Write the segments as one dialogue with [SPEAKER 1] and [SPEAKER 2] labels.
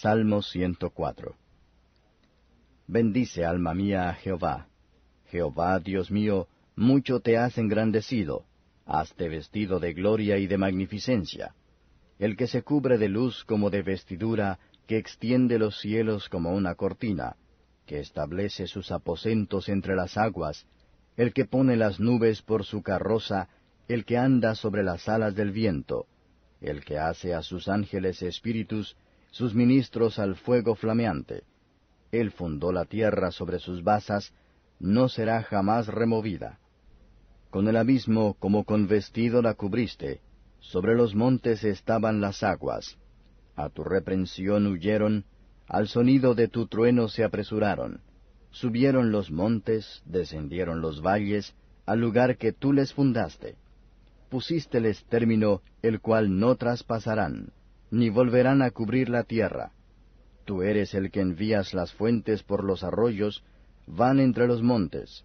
[SPEAKER 1] Salmo 104 Bendice, alma mía, a Jehová. Jehová, Dios mío, mucho te has engrandecido, haste vestido de gloria y de magnificencia. El que se cubre de luz como de vestidura, que extiende los cielos como una cortina, que establece sus aposentos entre las aguas, el que pone las nubes por su carroza, el que anda sobre las alas del viento, el que hace a sus ángeles espíritus, sus ministros al fuego flameante. Él fundó la tierra sobre sus basas, no será jamás removida. Con el abismo como con vestido la cubriste, sobre los montes estaban las aguas. A tu reprensión huyeron, al sonido de tu trueno se apresuraron. Subieron los montes, descendieron los valles, al lugar que tú les fundaste. Pusísteles término, el cual no traspasarán ni volverán a cubrir la tierra. Tú eres el que envías las fuentes por los arroyos, van entre los montes.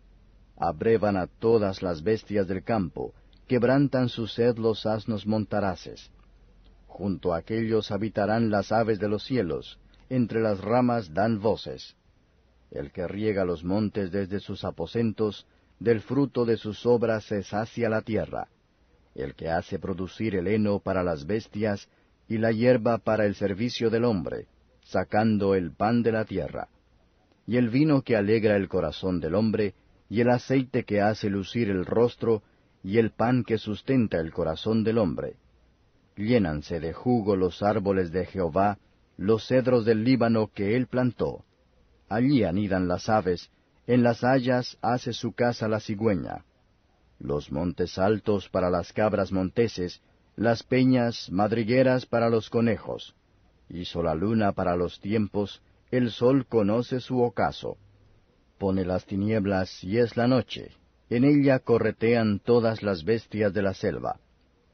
[SPEAKER 1] Abrevan a todas las bestias del campo, quebrantan su sed los asnos montaraces. Junto a aquellos habitarán las aves de los cielos, entre las ramas dan voces. El que riega los montes desde sus aposentos, del fruto de sus obras es sacia la tierra. El que hace producir el heno para las bestias, y la hierba para el servicio del hombre, sacando el pan de la tierra, y el vino que alegra el corazón del hombre, y el aceite que hace lucir el rostro, y el pan que sustenta el corazón del hombre. Llénanse de jugo los árboles de Jehová, los cedros del Líbano que él plantó. Allí anidan las aves, en las hayas hace su casa la cigüeña. Los montes altos para las cabras monteses, las peñas madrigueras para los conejos. Hizo la luna para los tiempos, el sol conoce su ocaso. Pone las tinieblas y es la noche. En ella corretean todas las bestias de la selva.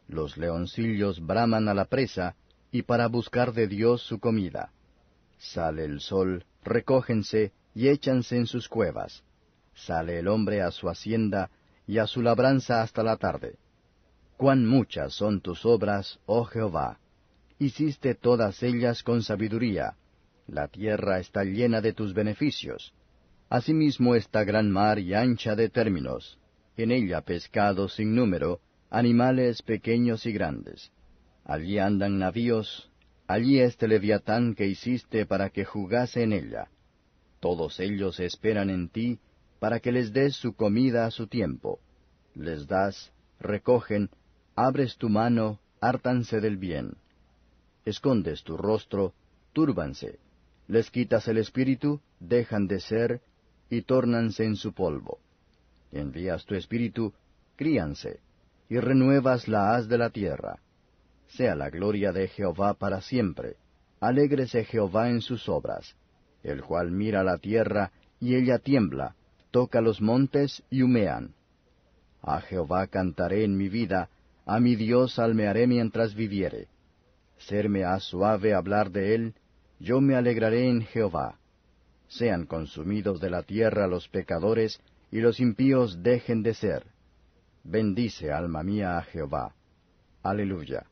[SPEAKER 1] Los leoncillos braman a la presa, y para buscar de Dios su comida. Sale el sol, recógense y échanse en sus cuevas. Sale el hombre a su hacienda y a su labranza hasta la tarde. Cuán muchas son tus obras, oh Jehová. Hiciste todas ellas con sabiduría. La tierra está llena de tus beneficios. Asimismo está gran mar y ancha de términos. En ella pescados sin número, animales pequeños y grandes. Allí andan navíos, allí este leviatán que hiciste para que jugase en ella. Todos ellos esperan en ti, para que les des su comida a su tiempo. Les das, recogen, Abres tu mano, hártanse del bien. Escondes tu rostro, túrbanse. Les quitas el espíritu, dejan de ser, y tórnanse en su polvo. Envías tu espíritu, críanse, y renuevas la haz de la tierra. Sea la gloria de Jehová para siempre. Alégrese Jehová en sus obras, el cual mira la tierra, y ella tiembla, toca los montes y humean. A Jehová cantaré en mi vida, a mi Dios almearé mientras viviere. Serme a suave hablar de él, yo me alegraré en Jehová. Sean consumidos de la tierra los pecadores, y los impíos dejen de ser. Bendice, alma mía, a Jehová. Aleluya.